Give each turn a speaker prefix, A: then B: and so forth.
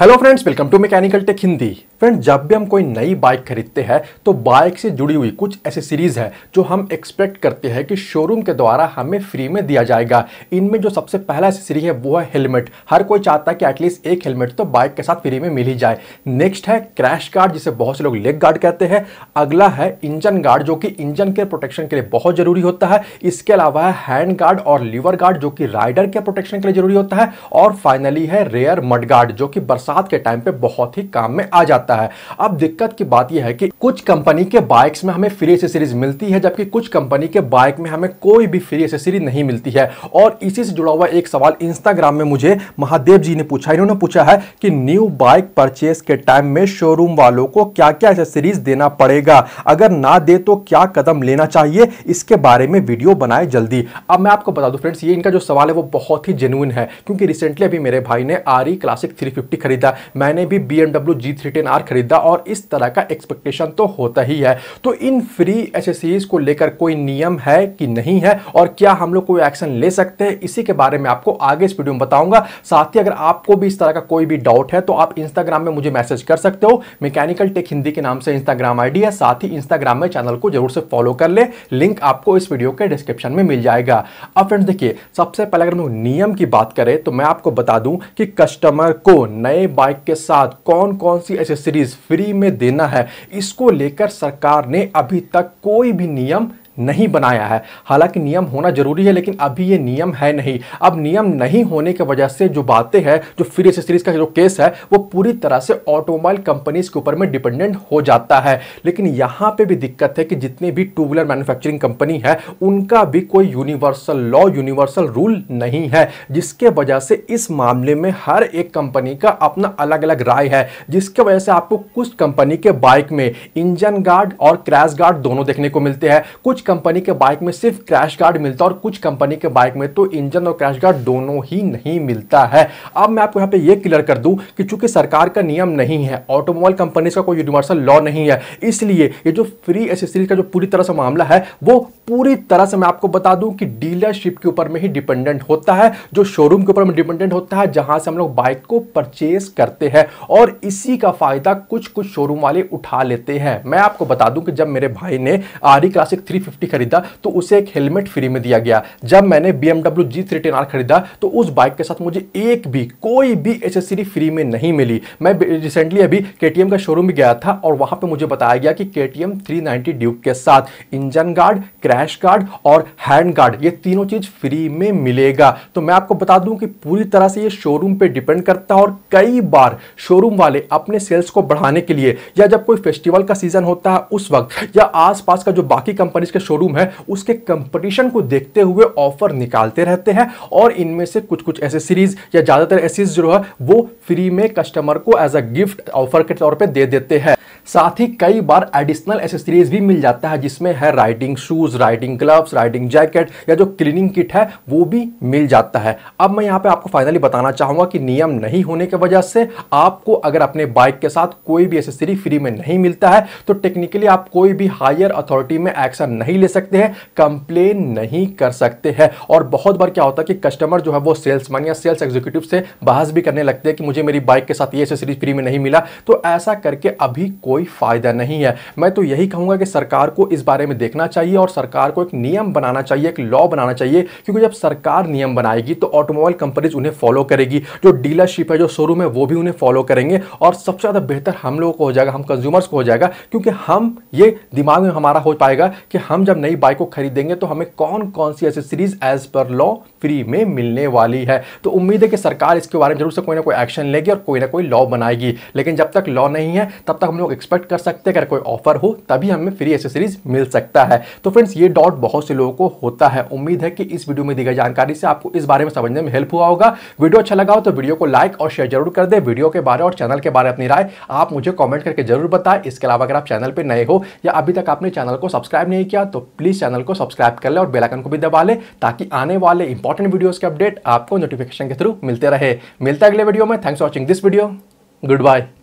A: hello friends welcome to mechanical tech Hindi friends जब भी हम कोई नई बाइक खरीदते हैं तो बाइक से जुड़ी हुई कुछ ऐसी सीरीज़ है जो हम एक्सपेक्ट करते हैं कि शोरूम के द्वारा हमें फ्री में दिया जाएगा इनमें जो सबसे पहला सीरीज है वो है हेलमेट हर कोई चाहता है कि एटलीस्ट एक हेलमेट तो बाइक के साथ फ्री में मिल ही जाए नेक्स्ट है क्रैश गार्ड जिसे बहुत से लोग लेग गार्ड कहते हैं अगला है इंजन गार्ड जो कि इंजन के प्रोटेक्शन के लिए बहुत ज़रूरी होता है इसके अलावा है हैंड गार्ड और लीवर गार्ड जो कि राइडर के प्रोटेक्शन के लिए ज़रूरी होता है और फाइनली है रेयर मड गार्ड जो कि बरसा बरसात के टाइम पे बहुत ही काम में आ जाता है अब दिक्कत की बात यह है कि कुछ कंपनी के बाइक्स में हमें फ्री एसेसरीज मिलती है जबकि कुछ कंपनी के बाइक में हमें कोई भी फ्री एसेसरी नहीं मिलती है और इसी से जुड़ा हुआ एक सवाल इंस्टाग्राम में मुझे महादेव जी ने पूछा इन्होंने पूछा है कि न्यू बाइक परचेज के टाइम में शोरूम वालों को क्या क्या एसेसरीज देना पड़ेगा अगर ना दे तो क्या कदम लेना चाहिए इसके बारे में वीडियो बनाए जल्दी अब मैं आपको बता दूं फ्रेंड्स ये इनका जो सवाल है वो बहुत ही जेनुइन है क्योंकि रिसेंटली अभी मेरे भाई ने आरी क्लासिक 350 खरीदी खरीदा मैंने भी B MW G three ten R खरीदा और इस तरह का एक्सपेक्टेशन तो होता ही है तो इन फ्री एसेसरीज को लेकर कोई नियम है कि नहीं है और क्या हम लोग कोई एक्शन ले सकते हैं इसी के बारे में आपको आगे इस वीडियो में बताऊंगा साथ ही अगर आपको भी इस तरह का कोई भी डाउट है तो आप इंस्टाग्राम में मुझे मैसेज कर सकते हो मैकेनिकल टेक हिंदी के नाम से इंस्टाग्राम आईडी है साथ ही इंस्टाग्राम में चैनल को जरूर से फॉलो कर ले लिंक आपको इस वीडियो के डिस्क्रिप्शन में मिल जाएगा अब फ्रेंड्स देखिए सबसे पहले अगर हम नियम की बात करें तो मैं आपको बता दूं कि कस्टमर को नए बाइक के साथ कौन कौन सी एसेसरीज फ्री में देना है इसको लेकर सरकार ने अभी तक कोई भी नियम नहीं बनाया है हालांकि नियम होना जरूरी है लेकिन अभी ये नियम है नहीं अब नियम नहीं होने की वजह से जो बातें हैं जो फ्री एसेसरीज का जो केस है वो पूरी तरह से ऑटोमोबाइल कंपनीज के ऊपर में डिपेंडेंट हो जाता है लेकिन यहाँ पे भी दिक्कत है कि जितनी भी टू व्हीलर मैन्युफैक्चरिंग कंपनी है उनका भी कोई यूनिवर्सल लॉ यूनिवर्सल रूल नहीं है जिसके वजह से इस मामले में हर एक कंपनी का अपना अलग अलग राय है जिसके वजह से आपको कुछ कंपनी के बाइक में इंजन गार्ड और क्रैश गार्ड दोनों देखने को मिलते हैं कुछ कंपनी के बाइक में सिर्फ क्रैश गार्ड मिलता है और कुछ कंपनी के बाइक में तो इंजन और क्रैश गार्ड दोनों ही नहीं मिलता है अब मैं आपको यहाँ पे ये क्लियर कर दूं कि चूंकि सरकार का नियम नहीं है ऑटोमोबाइल कंपनीज का कोई यूनिवर्सल लॉ नहीं है इसलिए ये जो फ्री एसेसरीज का जो पूरी तरह से मामला है वो पूरी तरह से मैं आपको बता दूं कि डीलरशिप के ऊपर में ही डिपेंडेंट होता है जो शोरूम के ऊपर में डिपेंडेंट होता है जहां से हम लोग बाइक को परचेज करते हैं और इसी का फायदा कुछ कुछ शोरूम वाले उठा लेते हैं मैं आपको बता दूं कि जब मेरे भाई ने आरी क्लासिक थ्री फिफ्टी खरीदा तो उसे एक हेलमेट फ्री में दिया गया जब मैंने B MW G three ten R खरीदा तो उस बाइक के साथ मुझे एक भी कोई भी एसेसरी फ्री में नहीं मिली मैं रिसेंटली अभी के का शोरूम भी गया था और वहाँ पर मुझे बताया गया कि K T M three ninety Duke के साथ इंजन गार्ड क्रैश गार्ड और हैंड गार्ड ये तीनों चीज़ फ्री में मिलेगा तो मैं आपको बता दूं कि पूरी तरह से ये शोरूम पे डिपेंड करता है और कई बार शोरूम वाले अपने सेल्स को बढ़ाने के लिए या जब कोई फेस्टिवल का सीज़न होता है उस वक्त या आसपास का जो बाकी कंपनीज के शोरूम है उसके कंपटीशन को देखते हुए ऑफर निकालते रहते हैं और इनमें से कुछ कुछ ऐसे सीरीज या ज़्यादातर ऐसी जो है वो फ्री में कस्टमर को एज अ गिफ्ट ऑफर के तौर पर दे देते हैं साथ ही कई बार एडिशनल एसेसरीज भी मिल जाता है जिसमें है riding shoes riding gloves riding jacket या जो क्लीनिंग किट है वो भी मिल जाता है अब मैं यहाँ पे आपको फाइनली बताना चाहूंगा कि नियम नहीं होने की वजह से आपको अगर अपने बाइक के साथ कोई भी एसेसरी फ्री में नहीं मिलता है तो टेक्निकली आप कोई भी हायर अथॉरिटी में एक्शन नहीं नहीं ले सकते हैं कंप्लेन नहीं कर सकते हैं और बहुत बार क्या होता है कि कस्टमर जो है वो सेल्समैन या सेल्स एग्जीक्यूटिव से बहस भी करने लगते हैं कि मुझे मेरी बाइक के साथ ये एसेसरीज फ्री में नहीं मिला तो ऐसा करके अभी कोई फ़ायदा नहीं है मैं तो यही कहूंगा कि सरकार को इस बारे में देखना चाहिए और सरकार को एक नियम बनाना चाहिए एक लॉ बनाना चाहिए क्योंकि जब सरकार नियम बनाएगी तो ऑटोमोबाइल कंपनीज उन्हें फॉलो करेगी जो डीलरशिप है जो शोरूम है वो भी उन्हें फॉलो करेंगे और सबसे ज़्यादा बेहतर हम लोगों को हो जाएगा हम कंज्यूमर्स को हो जाएगा क्योंकि हम ये दिमाग में हमारा हो पाएगा कि हम हम जब नई बाइक को खरीदेंगे तो हमें कौन कौन सी accessories as per law free में मिलने वाली है तो उम्मीद है कि सरकार इसके बारे में जरूर से कोई ना कोई एक्शन लेगी और कोई ना कोई लॉ बनाएगी लेकिन जब तक लॉ नहीं है तब तक हम लोग एक्सपेक्ट कर सकते हैं अगर कोई ऑफर हो तभी हमें फ्री एसेसरीज मिल सकता है तो फ्रेंड्स ये डाउट बहुत से लोगों को होता है उम्मीद है कि इस वीडियो में दी गई जानकारी से आपको इस बारे में समझने में हेल्प हुआ होगा वीडियो अच्छा लगा हो तो वीडियो को लाइक और शेयर जरूर कर दे वीडियो के बारे और चैनल के बारे में अपनी राय आप मुझे कॉमेंट करके जरूर बताएं इसके अलावा अगर आप चैनल पर नए हो या अभी तक आपने चैनल को सब्सक्राइब नहीं किया तो प्लीज़ चैनल को सब्सक्राइब कर ले और बेलाइकन को भी दबा लें ताकि आने वाले इंपॉर्टेंट इंपॉर्टेंट वीडियोज के अपडेट आपको नोटिफिकेशन के थ्रू मिलते रहे मिलता है अगले वीडियो में thanks watching this video good bye